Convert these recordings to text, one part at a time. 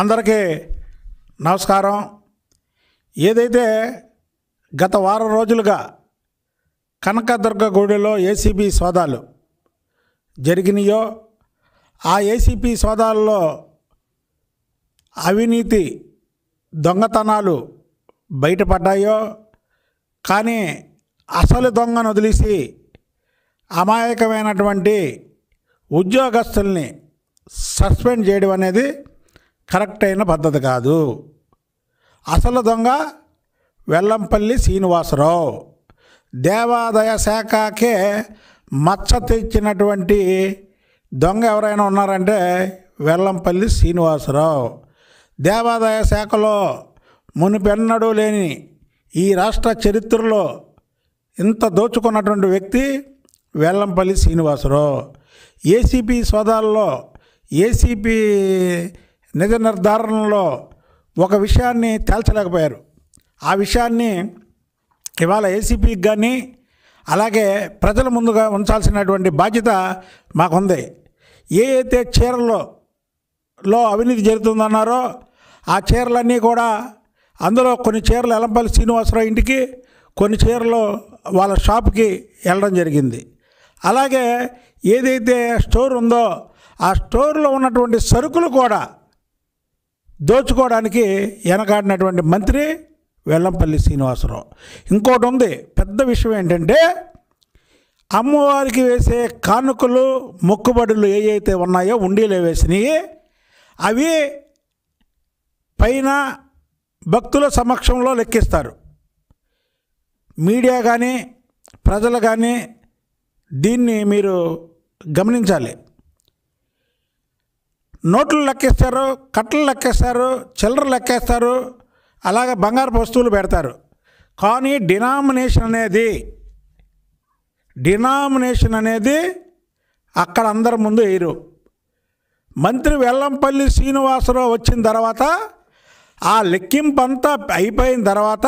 అందరికీ నమస్కారం ఏదైతే గత వారం రోజులుగా కనకదుర్గ గుడిలో ఏసీబీ సోదాలు జరిగినాయో ఆ ఏసీపీ సోదాల్లో అవినీతి దొంగతనాలు బయటపడ్డాయో కానీ అసలు దొంగను వదిలేసి అమాయకమైనటువంటి ఉద్యోగస్తుల్ని సస్పెండ్ చేయడం అనేది కరెక్ట్ అయిన పద్ధతి కాదు అసలు దొంగ వెల్లంపల్లి శ్రీనివాసరావు దేవాదాయ శాఖకే మచ్చ తెచ్చినటువంటి దొంగ ఎవరైనా ఉన్నారంటే వెల్లంపల్లి శ్రీనివాసరావు దేవాదాయ శాఖలో మునిపెన్నడూ లేని ఈ రాష్ట్ర చరిత్రలో ఇంత దోచుకున్నటువంటి వ్యక్తి వెల్లంపల్లి శ్రీనివాసరావు ఏసీపీ సోదాల్లో ఏసీపీ నిజ నిర్ధారణలో ఒక విషయాన్ని తేల్చలేకపోయారు ఆ విషయాన్ని ఇవాళ ఏసీపీకి కానీ అలాగే ప్రజల ముందుగా ఉంచాల్సినటువంటి బాధ్యత మాకుంది ఏ అయితే చీరల్లో లో అవినీతి జరుగుతుందన్నారో ఆ చీరలన్నీ కూడా అందులో కొన్ని చీరలు ఎలంపల్లి శ్రీనివాసరావు ఇంటికి కొన్ని చీరలు వాళ్ళ షాప్కి వెళ్ళడం జరిగింది అలాగే ఏదైతే స్టోర్ ఉందో ఆ స్టోర్లో ఉన్నటువంటి సరుకులు కూడా దోచుకోవడానికి వెనకాడినటువంటి మంత్రి వెల్లంపల్లి శ్రీనివాసరావు ఇంకోటి ఉంది పెద్ద విషయం ఏంటంటే అమ్మవారికి వేసే కానుకలు మొక్కుబడులు ఏవైతే ఉన్నాయో ఉండీలే వేసినాయి అవి పైన భక్తుల సమక్షంలో లెక్కిస్తారు మీడియా కానీ ప్రజలు కానీ దీన్ని మీరు గమనించాలి నోట్లు లెక్కేస్తారు కట్టలు లెక్కేస్తారు చిల్లర లెక్కేస్తారు అలాగే బంగారు వస్తువులు పెడతారు కానీ డినామినేషన్ అనేది డినామినేషన్ అనేది అక్కడ అందరి ముందు వేయరు మంత్రి వెల్లంపల్లి శ్రీనివాసరావు వచ్చిన తర్వాత ఆ లెక్కింపు అంతా అయిపోయిన తర్వాత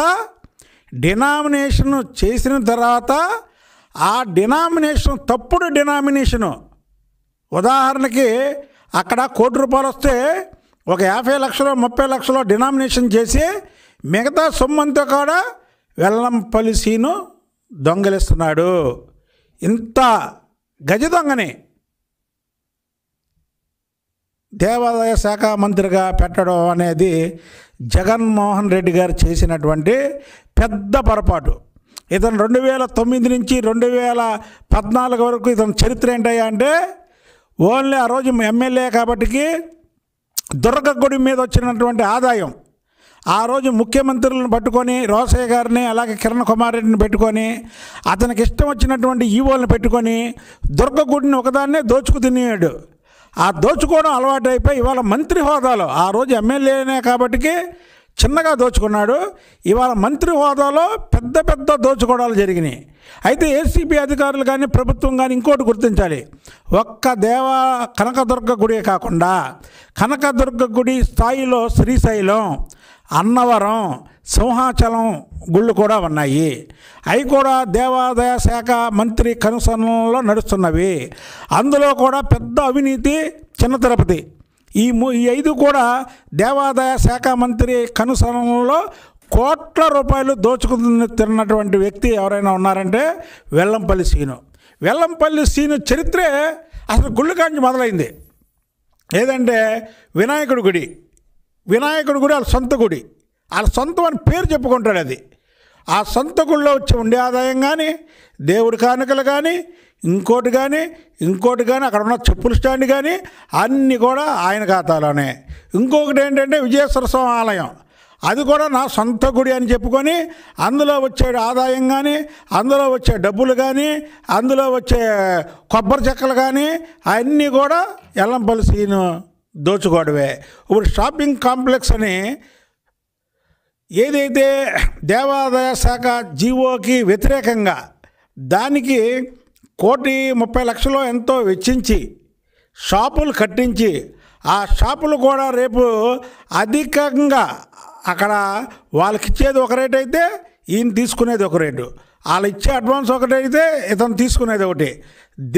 డినామినేషన్ చేసిన తర్వాత ఆ డినామినేషన్ తప్పుడు డినామినేషను ఉదాహరణకి అక్కడ కోటి రూపాయలు వస్తే ఒక యాభై లక్షలు ముప్పై లక్షలు డినామినేషన్ చేసి మిగతా సొమ్మంతా కూడా వెల్లంపల్లి సీను దొంగలిస్తున్నాడు ఇంత గజ దొంగని దేవాదాయ శాఖ మంత్రిగా పెట్టడం అనేది జగన్మోహన్ రెడ్డి గారు చేసినటువంటి పెద్ద పొరపాటు ఇతను రెండు వేల తొమ్మిది నుంచి రెండు వేల పద్నాలుగు వరకు ఇతని చరిత్ర ఏంటయ్యా అంటే ఓన్లీ ఆ రోజు ఎమ్మెల్యే కాబట్టికి దుర్గగుడి మీద వచ్చినటువంటి ఆదాయం ఆ రోజు ముఖ్యమంత్రులను పట్టుకొని రోసయ్య గారిని అలాగే కిరణ్ కుమార్ రెడ్డిని పెట్టుకొని అతనికి ఇష్టం వచ్చినటువంటి ఈవోలను పెట్టుకొని దుర్గగుడిని ఒకదాన్నే దోచుకు తినేవాడు ఆ దోచుకోవడం అలవాటైపోయి ఇవాళ మంత్రి హోదాలో ఆ రోజు ఎమ్మెల్యేనే కాబట్టికి చిన్నగా దోచుకున్నాడు ఇవాళ మంత్రి హోదాలో పెద్ద పెద్ద దోచుకోవడాలు జరిగినాయి అయితే ఏసీబీ అధికారులు కానీ ప్రభుత్వం కానీ ఇంకోటి గుర్తించాలి ఒక్క దేవా కనకదుర్గ గుడే కాకుండా కనకదుర్గ గుడి స్థాయిలో శ్రీశైలం అన్నవరం సింహాచలం గుళ్ళు కూడా ఉన్నాయి అవి కూడా దేవాదాయ శాఖ మంత్రి కనుసనలో నడుస్తున్నవి అందులో కూడా పెద్ద అవినీతి చిన్న తిరుపతి ఈ ఈ ఐదు కూడా దేవాదాయ శాఖ మంత్రి కనుసరణలో కోట్ల రూపాయలు దోచుకుని తిన్నటువంటి వ్యక్తి ఎవరైనా ఉన్నారంటే వెల్లంపల్లి సీను వెల్లంపల్లి సీను చరిత్రే అసలు గుళ్ళుకాంచి మొదలైంది ఏదంటే వినాయకుడి గుడి వినాయకుడి గుడి వాళ్ళ సొంత గుడి వాళ్ళ సొంతం అని పేరు చెప్పుకుంటాడు అది ఆ సొంత గుళ్ళో వచ్చి ఉండే ఆదాయం కానీ దేవుడి కానుకలు కానీ ఇంకోటి కానీ ఇంకోటి కానీ అక్కడ ఉన్న చెప్పుల స్టాండ్ కానీ అన్నీ కూడా ఆయన ఖాతాలోనే ఇంకొకటి ఏంటంటే విజయేశ్వర స్వామి ఆలయం అది కూడా నా సొంత గుడి అని చెప్పుకొని అందులో వచ్చే ఆదాయం కానీ అందులో వచ్చే డబ్బులు కానీ అందులో వచ్చే కొబ్బరి చెక్కలు కానీ అన్నీ కూడా ఎల్లంపల్లి సీను దోచుకోవడమే ఇప్పుడు షాపింగ్ కాంప్లెక్స్ అని ఏదైతే దేవాదాయ శాఖ జీవోకి వ్యతిరేకంగా దానికి కోటి ముప్పై లక్షలు ఎంతో వెచ్చించి షాపులు కట్టించి ఆ షాపులు కూడా రేపు అధికంగా అక్కడ వాళ్ళకి ఇచ్చేది ఒక రేట్ అయితే ఈయన తీసుకునేది ఒక రేటు వాళ్ళు ఇచ్చే అడ్వాన్స్ ఒకటి అయితే ఇతను తీసుకునేది ఒకటి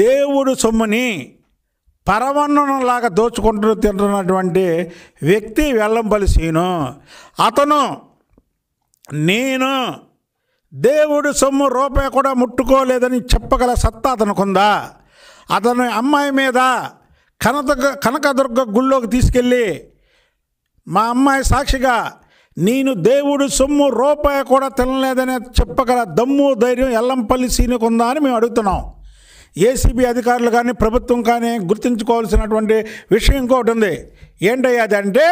దేవుడు సొమ్ముని పరవన్నంలాగా దోచుకుంటూ తింటున్నటువంటి వ్యక్తి వెల్లంపల్లి సీను అతను నేను దేవుడు సొమ్ము రూపాయి కూడా ముట్టుకోలేదని చెప్పగల సత్తా అతనుకుందా అతను అమ్మాయి మీద కనక కనకదుర్గ గుళ్ళోకి తీసుకెళ్ళి మా అమ్మాయి సాక్షిగా నేను దేవుడు సొమ్ము రూపాయి కూడా తినలేదని చెప్పగల దమ్ము ధైర్యం ఎల్లంపల్లి సీనుకుందా అని మేము అడుగుతున్నాం ఏసీబీ అధికారులు కానీ ప్రభుత్వం కానీ గుర్తుంచుకోవాల్సినటువంటి విషయం ఇంకోటి ఉంది ఏంటయ్యా అదంటే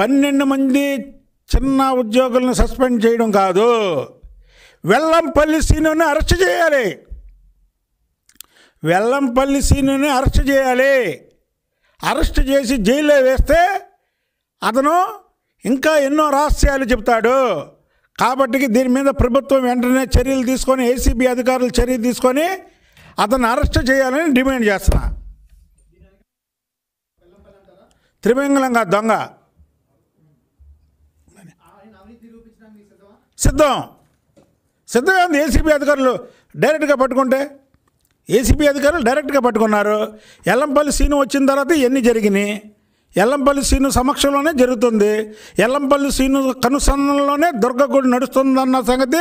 పన్నెండు మంది చిన్న ఉద్యోగులను సస్పెండ్ చేయడం కాదు వెల్లంపల్లి సీనుని అరెస్ట్ చేయాలి వెల్లంపల్లి సీనుని అరెస్ట్ చేయాలి అరెస్ట్ చేసి జైల్లో వేస్తే అతను ఇంకా ఎన్నో రహస్యాలు చెప్తాడు కాబట్టి దీని మీద ప్రభుత్వం వెంటనే చర్యలు తీసుకొని ఏసీబీ అధికారులు చర్యలు తీసుకొని అతను అరెస్ట్ చేయాలని డిమాండ్ చేస్తున్నా త్రివేంగళంగా దొంగ సిద్ధం సిద్ధంగా ఉంది ఏసీబీ అధికారులు డైరెక్ట్గా పట్టుకుంటే ఏసీబీ అధికారులు డైరెక్ట్గా పట్టుకున్నారు ఎల్లంపల్లి సీను వచ్చిన తర్వాత ఎన్ని జరిగినాయి ఎల్లంపల్లి సీను సమక్షంలోనే జరుగుతుంది ఎల్లంపల్లి సీను కనుసంధానంలోనే దుర్గగుడి నడుస్తుందన్న సంగతి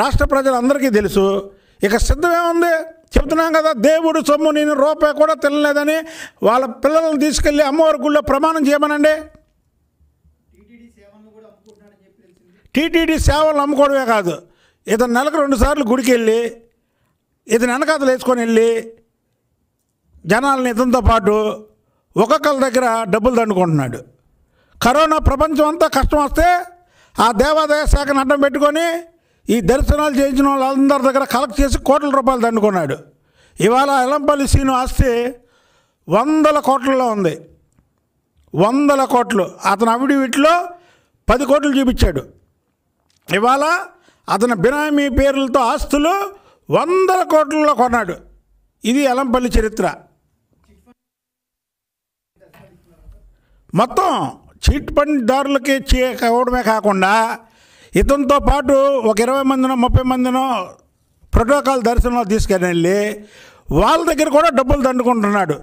రాష్ట్ర ప్రజలందరికీ తెలుసు ఇక సిద్ధమేముంది చెబుతున్నాం కదా దేవుడు సొమ్ము నేను రూపాయి కూడా తినలేదని వాళ్ళ పిల్లలను తీసుకెళ్ళి అమ్మవారి గుళ్ళో ప్రమాణం చేయమనండి టీటీడీ సేవలు అమ్ముకోవడమే కాదు ఇతను నెలకు రెండుసార్లు గుడికి వెళ్ళి ఇతను వెనకాతలు వేసుకొని వెళ్ళి జనాలని ఇతనితో పాటు ఒక్కొక్కరి దగ్గర డబ్బులు దండుకుంటున్నాడు కరోనా ప్రపంచం అంతా కష్టం వస్తే ఆ దేవాదాయ శాఖను అడ్డం పెట్టుకొని ఈ దర్శనాలు చేయించిన వాళ్ళందరి దగ్గర కలెక్ట్ చేసి కోట్ల రూపాయలు దండుకున్నాడు ఇవాళ ఎలంపల్లి సీను ఆస్తి వందల కోట్లలో ఉంది వందల కోట్లు అతను అవిడి వీటిలో పది కోట్లు చూపించాడు ఇవాళ అతను బినామీ పేర్లతో ఆస్తులు వందల కోట్లలో కొన్నాడు ఇది ఎలంపల్లి చరిత్ర మొత్తం చీట్ ఫండ్ దారులకి ఇవ్వడమే కాకుండా ఇతనితో పాటు ఒక ఇరవై మందినో ముప్పై మందినో ప్రోటోకాల్ దర్శనంలో తీసుకెళ్ళి వాళ్ళ దగ్గర కూడా డబ్బులు దండుకుంటున్నాడు